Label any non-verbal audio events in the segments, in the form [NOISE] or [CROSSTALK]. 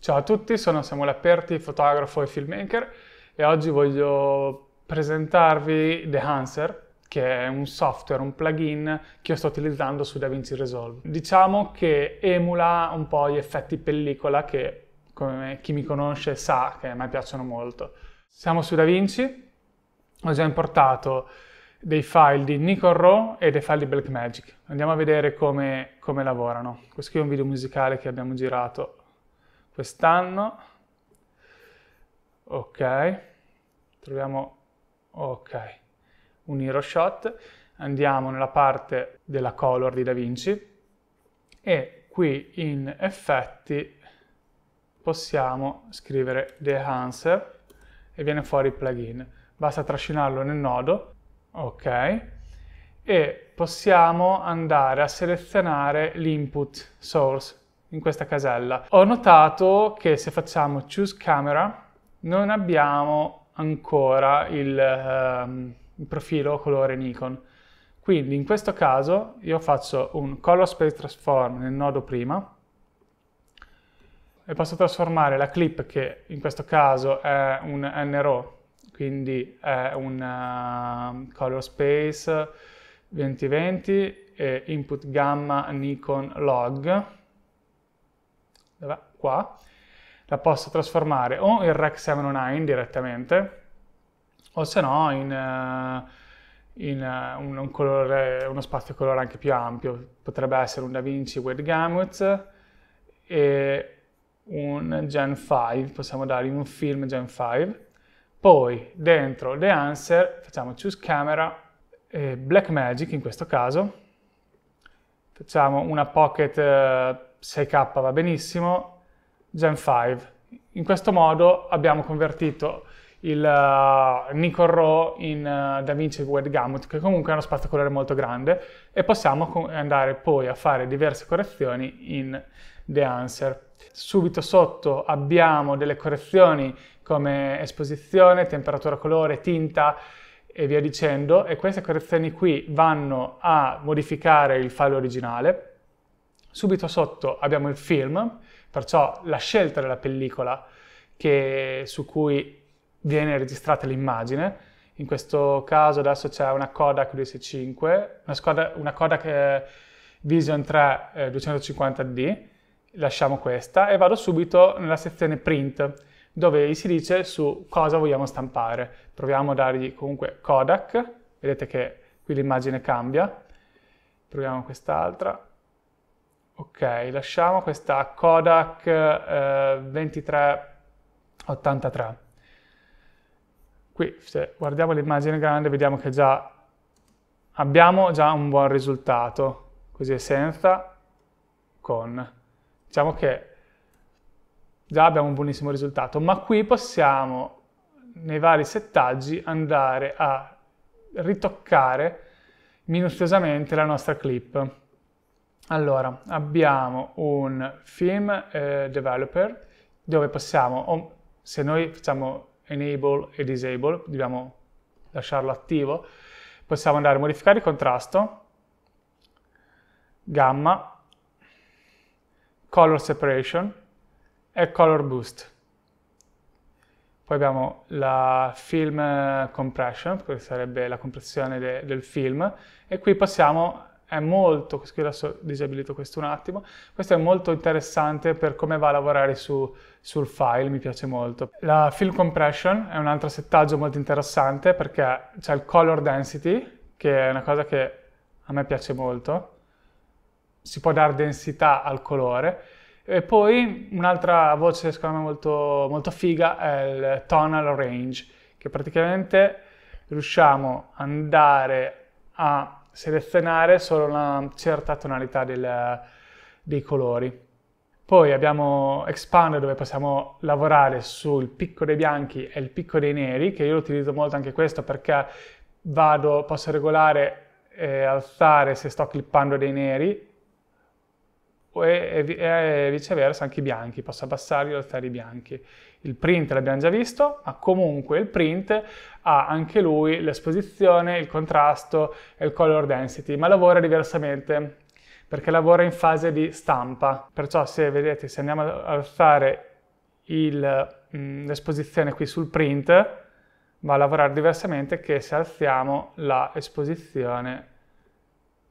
Ciao a tutti, sono Samuele Aperti, fotografo e filmmaker e oggi voglio presentarvi The Hanser, che è un software, un plugin che io sto utilizzando su DaVinci Resolve. Diciamo che emula un po' gli effetti pellicola che, come chi mi conosce sa, che a me piacciono molto. Siamo su DaVinci, ho già importato dei file di Nico Raw e dei file di Blackmagic. Andiamo a vedere come, come lavorano. Questo qui è un video musicale che abbiamo girato quest'anno, ok, troviamo, ok, un hero shot, andiamo nella parte della color di Da Vinci e qui in effetti possiamo scrivere the answer e viene fuori il plugin. Basta trascinarlo nel nodo, ok, e possiamo andare a selezionare l'input source in questa casella. Ho notato che se facciamo choose camera non abbiamo ancora il, ehm, il profilo colore Nikon. Quindi in questo caso io faccio un color space transform nel nodo prima e posso trasformare la clip che in questo caso è un NRO, quindi è un ehm, color space 2020 e input gamma Nikon log qua, la posso trasformare o in Rec 709 direttamente, o se no in, eh, in eh, un, un colore, uno spazio colore anche più ampio. Potrebbe essere un DaVinci Wade Gamut e un Gen 5, possiamo dargli un film Gen 5. Poi dentro The Answer facciamo Choose Camera, e Black Magic in questo caso, facciamo una Pocket 6K eh, va benissimo, Gen 5. In questo modo abbiamo convertito il uh, eh, Nikon Raw in uh, eh, DaVinci Gamut, che comunque è uno spazio colore molto grande, e possiamo andare poi a fare diverse correzioni in The Answer. Subito sotto abbiamo delle correzioni come esposizione, temperatura colore, tinta e via dicendo, e queste correzioni qui vanno a modificare il file originale. Subito sotto abbiamo il film, Perciò la scelta della pellicola che, su cui viene registrata l'immagine, in questo caso adesso c'è una Kodak 265, una, Skoda, una Kodak eh, Vision 3 250D, eh, lasciamo questa e vado subito nella sezione print dove si dice su cosa vogliamo stampare. Proviamo a dargli comunque Kodak, vedete che qui l'immagine cambia, proviamo quest'altra, Ok, lasciamo questa Kodak eh, 2383. Qui, se guardiamo l'immagine grande, vediamo che già abbiamo già un buon risultato, così è senza, con. Diciamo che già abbiamo un buonissimo risultato, ma qui possiamo nei vari settaggi andare a ritoccare minuziosamente la nostra clip. Allora, abbiamo un film eh, developer dove possiamo, se noi facciamo enable e disable, dobbiamo lasciarlo attivo, possiamo andare a modificare il contrasto, gamma, color separation e color boost. Poi abbiamo la film eh, compression, che sarebbe la compressione de del film, e qui possiamo è molto, qui adesso disabilito questo un attimo, questo è molto interessante per come va a lavorare su, sul file, mi piace molto. La film compression è un altro settaggio molto interessante perché c'è il color density, che è una cosa che a me piace molto, si può dare densità al colore, e poi un'altra voce secondo me molto, molto figa è il tonal range, che praticamente riusciamo ad andare a selezionare solo una certa tonalità del, dei colori. Poi abbiamo Expand dove possiamo lavorare sul picco dei bianchi e il picco dei neri, che io lo utilizzo molto anche questo perché vado, posso regolare e eh, alzare se sto clippando dei neri e, viceversa anche i bianchi, posso abbassarli e alzare i bianchi. Il print l'abbiamo già visto, ma comunque il print ha anche lui l'esposizione, il contrasto e il color density, ma lavora diversamente perché lavora in fase di stampa. Perciò se vedete, se andiamo ad alzare mm, l'esposizione qui sul print, va a lavorare diversamente che se alziamo l'esposizione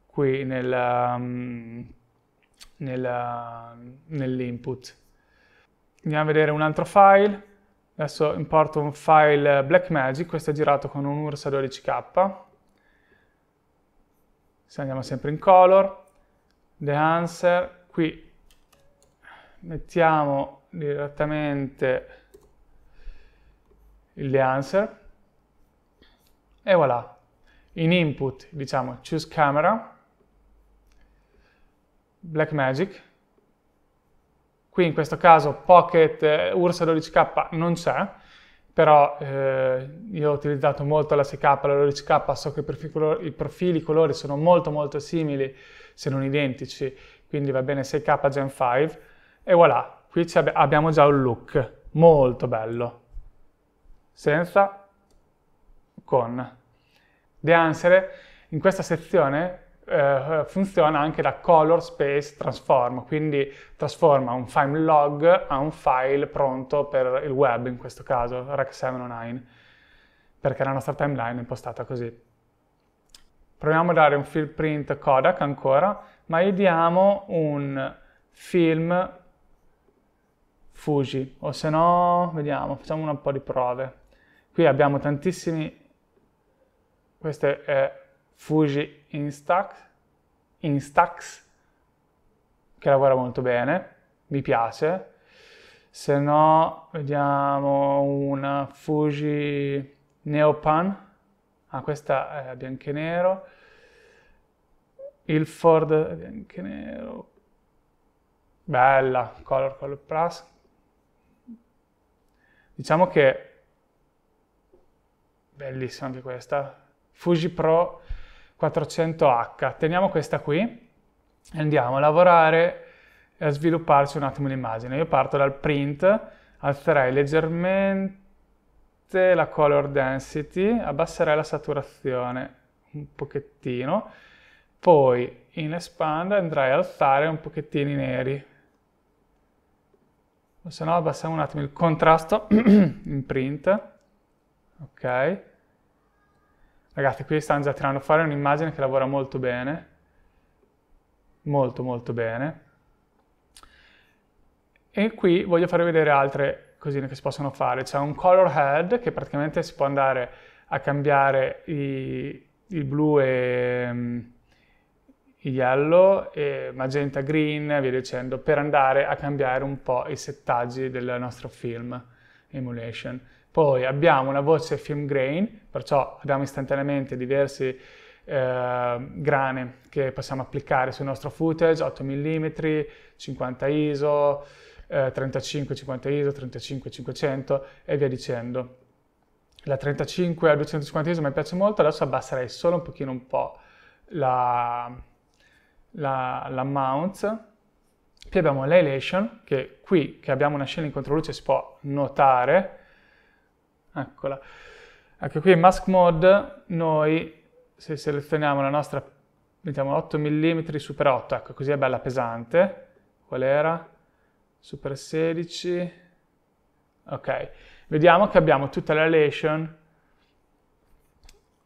qui nel, um, nella, nell'input. Andiamo a vedere un altro file. Adesso importo un file Blackmagic, questo è girato con un URSA 12K. Se andiamo sempre in color, the answer, qui mettiamo direttamente il the answer e voilà. In input diciamo choose camera Blackmagic, qui in questo caso Pocket eh, Ursa 12K non c'è, però eh, io ho utilizzato molto la 6K, la 12K, so che i profili, i colori sono molto molto simili, se non identici, quindi va bene 6K Gen 5, e voilà, qui abbiamo già un look molto bello, senza, con. The Answer, in questa sezione eh, funziona anche da color space transform, quindi trasforma un file log a un file pronto per il web, in questo caso Rec 709, perché la nostra timeline è impostata così. Proviamo a dare un film print Kodak ancora, ma gli diamo un film Fuji, o se no, vediamo, facciamo un po' di prove. Qui abbiamo tantissimi, Questo è Fuji Instax, Instax che lavora molto bene, mi piace. Se no, vediamo una Fuji Neopan, ah questa è bianco e nero, il Ford bianco e nero, bella, Color Color Plus. Diciamo che bellissima anche questa, Fuji Pro 400H. Teniamo questa qui e andiamo a lavorare e a svilupparci un attimo l'immagine. Io parto dal print, alzerei leggermente la color density, abbasserei la saturazione un pochettino, poi in expand andrei a alzare un pochettino i neri. se no abbassiamo un attimo il contrasto [CLEARS THROAT] in print, ok? Ragazzi, qui stanno già tirando fuori un'immagine che lavora molto bene, molto molto bene. E qui voglio farvi vedere altre cosine che si possono fare. C'è un color head che praticamente si può andare a cambiare i, il blu e mm, il yellow, e magenta green, e via dicendo, per andare a cambiare un po' i settaggi del nostro film emulation. Poi abbiamo una voce film grain, perciò abbiamo istantaneamente diversi eh, grane che possiamo applicare sul nostro footage, 8 mm, 50 ISO, eh, 35 50 ISO, 35 500 e via dicendo. La 35 a 250 ISO mi piace molto, adesso abbasserei solo un pochino un po' la, la, la mount. Poi abbiamo l'elation, che qui che abbiamo una scena in controluce si può notare, eccola. Ecco qui in mask mode noi se selezioniamo la nostra, mettiamo 8 mm super 8, ecco così è bella pesante, qual era? Super 16, ok. Vediamo che abbiamo tutta la relation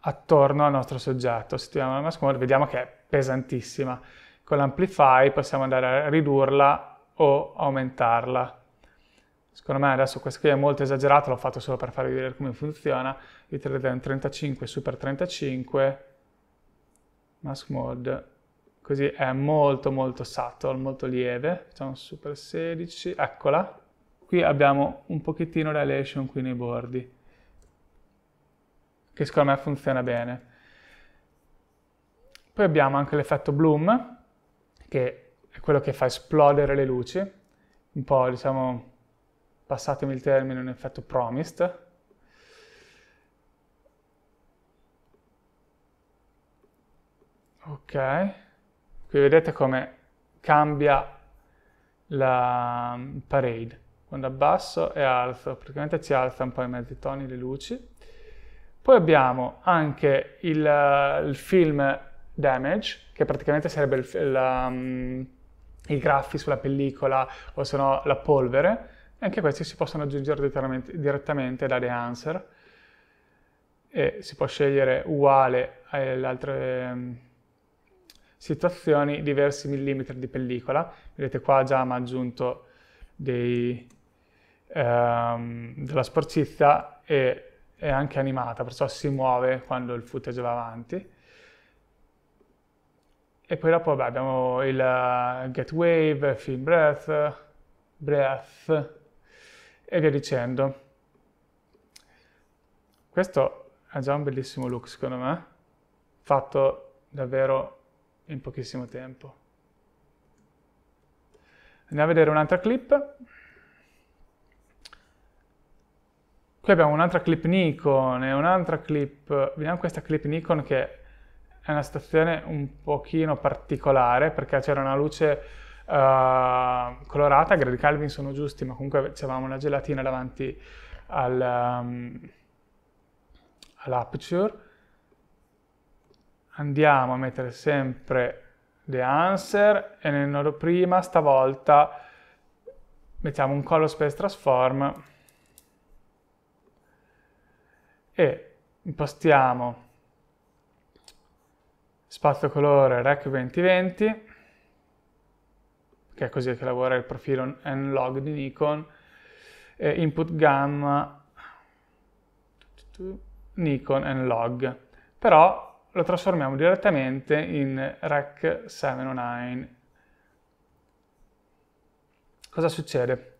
attorno al nostro soggetto. Se togliamo la mask mode vediamo che è pesantissima. Con l'amplify possiamo andare a ridurla o aumentarla secondo me adesso questo qui è molto esagerato, l'ho fatto solo per farvi vedere come funziona, utilizzate 35 super 35, mask mode, così è molto molto subtle, molto lieve, facciamo super 16, eccola, qui abbiamo un pochettino l'elation qui nei bordi, che secondo me funziona bene. Poi abbiamo anche l'effetto bloom, che è quello che fa esplodere le luci, un po' diciamo passatemi il termine, un effetto promised, ok, qui vedete come cambia la parade, quando abbasso e alzo, praticamente ci alza un po' i mezzi toni, le luci. Poi abbiamo anche il, il film damage, che praticamente sarebbe il, la, mm, i graffi sulla pellicola o se no la polvere, anche questi si possono aggiungere direttamente dalle answer e si può scegliere uguale alle altre ehm, situazioni diversi millimetri di pellicola. Vedete qua già mi ha aggiunto dei, ehm, della sporcizia e è anche animata, perciò si muove quando il footage va avanti. E poi dopo vabbè, abbiamo il eh, get wave, film breath, breath, e via dicendo. Questo ha già un bellissimo look secondo me, fatto davvero in pochissimo tempo. Andiamo a vedere un'altra clip. Qui abbiamo un'altra clip Nikon e un'altra clip, vediamo questa clip Nikon che è una situazione un pochino particolare perché c'era una luce uh, colorata, gradi Calvin sono giusti, ma comunque avevamo la gelatina davanti al, um, all'aperture. Andiamo a mettere sempre the answer e nel nodo prima stavolta mettiamo un color space transform e impostiamo spazio colore rec 2020 che è così che lavora il profilo nlog di Nikon, eh, input gamma Nikon and però lo trasformiamo direttamente in rec 709. Cosa succede?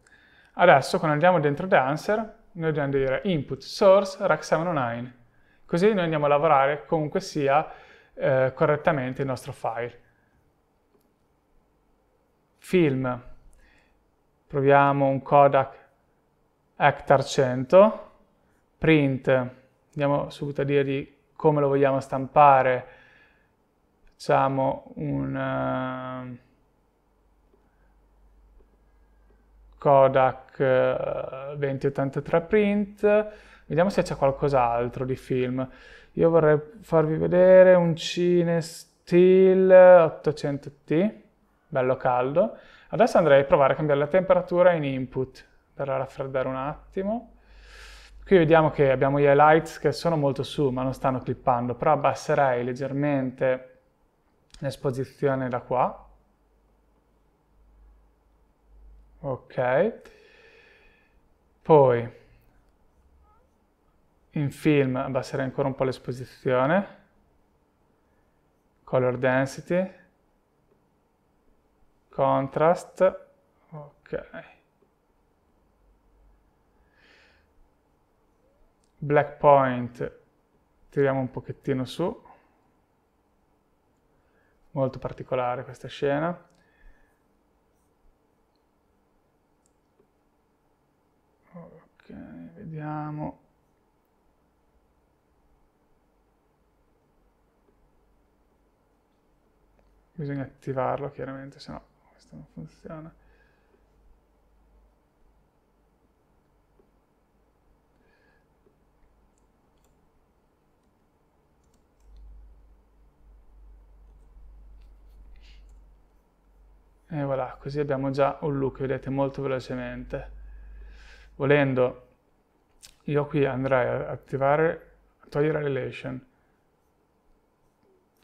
Adesso quando andiamo dentro the answer, noi dobbiamo dire input source rec 709, così noi andiamo a lavorare comunque sia eh, correttamente il nostro file film, proviamo un Kodak Hector 100, print, andiamo subito a dirgli come lo vogliamo stampare, facciamo un uh, Kodak uh, eh, 2083 print, vediamo se c'è qualcos'altro di film. Io vorrei farvi vedere un Cine Steel 800T, bello caldo. Adesso andrei a provare a cambiare la temperatura in input per raffreddare un attimo. Qui vediamo che abbiamo gli highlights che sono molto su ma non stanno clippando, però abbasserei leggermente l'esposizione da qua. Ok. Poi in film abbasserei ancora un po' l'esposizione. Color density, contrast, ok. Black point, tiriamo un pochettino su. Molto particolare questa scena. Ok, vediamo. Bisogna attivarlo chiaramente, se no questo non funziona e voilà così abbiamo già un look vedete molto velocemente volendo io qui andrei ad attivare a togliere relation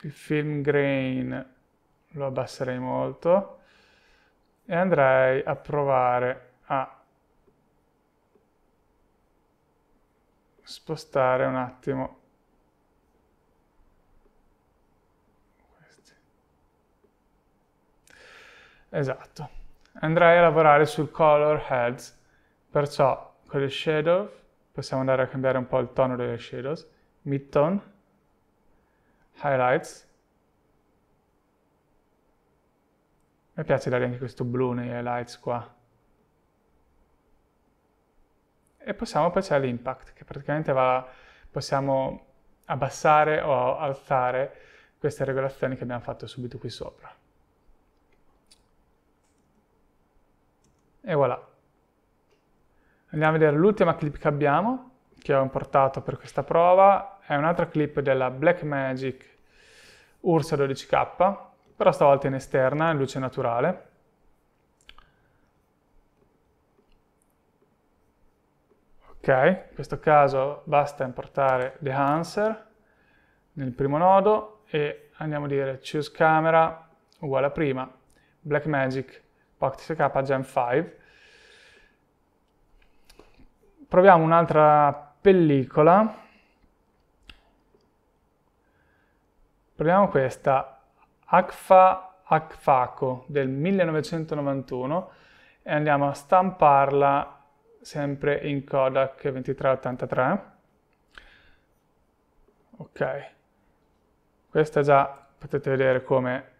il film grain lo abbasserei molto e andrei a provare a spostare un attimo questi. Esatto. Andrei a lavorare sul color heads, perciò con le shadow possiamo andare a cambiare un po' il tono delle shadows, mid tone, highlights, Mi piace dare anche questo blu nei highlights qua. E possiamo passare all'impact, che praticamente va, possiamo abbassare o alzare queste regolazioni che abbiamo fatto subito qui sopra. E voilà. Andiamo a vedere l'ultima clip che abbiamo, che ho importato per questa prova. È un'altra clip della Blackmagic Ursa 12K, però stavolta in esterna, in luce naturale. Ok, in questo caso basta importare the answer nel primo nodo e andiamo a dire choose camera uguale a prima, Blackmagic Pocket SK Gen 5. Proviamo un'altra pellicola. Proviamo questa Akfa Akfako del 1991 e andiamo a stamparla sempre in Kodak 2383. Ok, questa già potete vedere come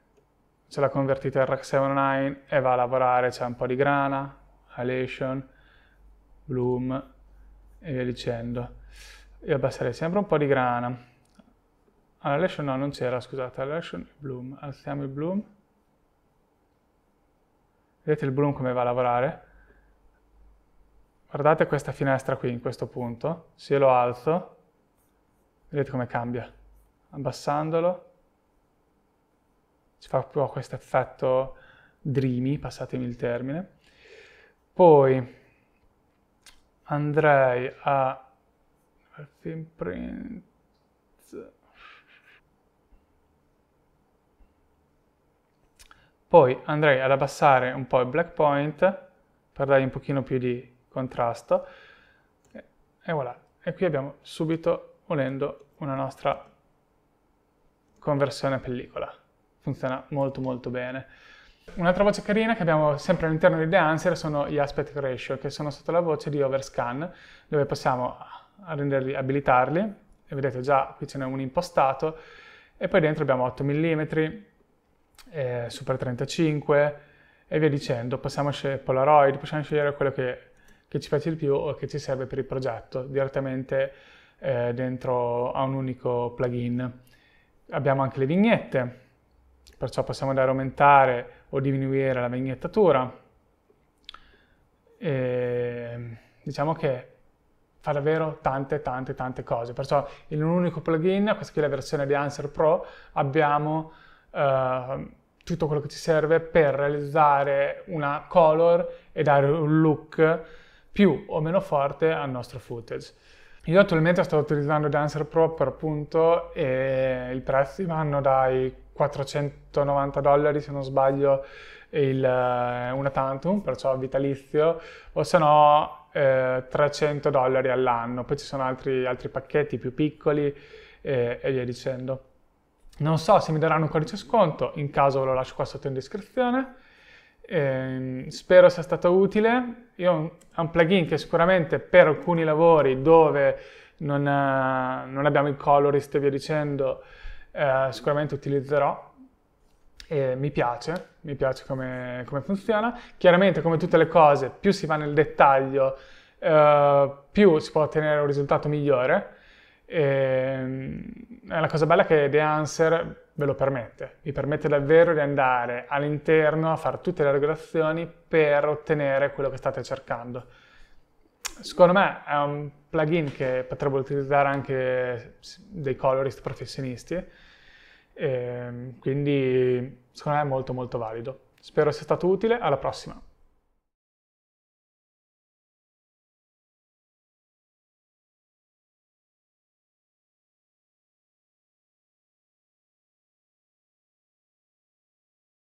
ce l'ha la convertite RH79 e va a lavorare, c'è un po' di grana, halation, bloom e via dicendo. Io abbasserei sempre un po' di grana alla ah, All'Alation no, non c'era, scusate, alla e Bloom. Alziamo il Bloom. Vedete il Bloom come va a lavorare? Guardate questa finestra qui, in questo punto. Se io lo alzo, vedete come cambia. Abbassandolo, ci fa un questo effetto dreamy, passatemi il termine. Poi andrei a... Finprint Poi andrei ad abbassare un po' il black point per dargli un pochino più di contrasto. E voilà. E qui abbiamo subito, volendo, una nostra conversione a pellicola. Funziona molto molto bene. Un'altra voce carina che abbiamo sempre all'interno di The Answer sono gli aspect ratio, che sono sotto la voce di overscan, dove possiamo renderli, abilitarli, e vedete già qui ce n'è un impostato, e poi dentro abbiamo 8 mm, eh, Super 35 e via dicendo. Possiamo scegliere Polaroid, possiamo scegliere quello che, che ci piace di più o che ci serve per il progetto direttamente eh, dentro a un unico plugin. Abbiamo anche le vignette, perciò possiamo andare a aumentare o diminuire la vignettatura. E, diciamo che fa davvero tante tante tante cose perciò in un unico plugin questa qui è la versione di Answer Pro abbiamo eh, tutto quello che ci serve per realizzare una color e dare un look più o meno forte al nostro footage. Io attualmente sto utilizzando Dancer Pro per appunto e i prezzi vanno dai 490 dollari se non sbaglio il, eh, una tantum, perciò vitalizio, o se no eh, 300 dollari all'anno. Poi ci sono altri, altri pacchetti più piccoli eh, e via dicendo. Non so se mi daranno un codice sconto, in caso ve lo lascio qua sotto in descrizione. Eh, spero sia stato utile. Io è un plugin che sicuramente per alcuni lavori dove non, eh, non abbiamo il colorist e via dicendo, eh, sicuramente utilizzerò. Eh, mi piace, mi piace come, come, funziona. Chiaramente, come tutte le cose, più si va nel dettaglio, eh, più si può ottenere un risultato migliore eh, la cosa bella è che The Answer ve lo permette, vi permette davvero di andare all'interno a fare tutte le regolazioni per ottenere quello che state cercando. Secondo me è un plugin che potrebbero utilizzare anche dei colorist professionisti, ehm, quindi secondo me è molto molto valido. Spero sia stato utile, alla prossima!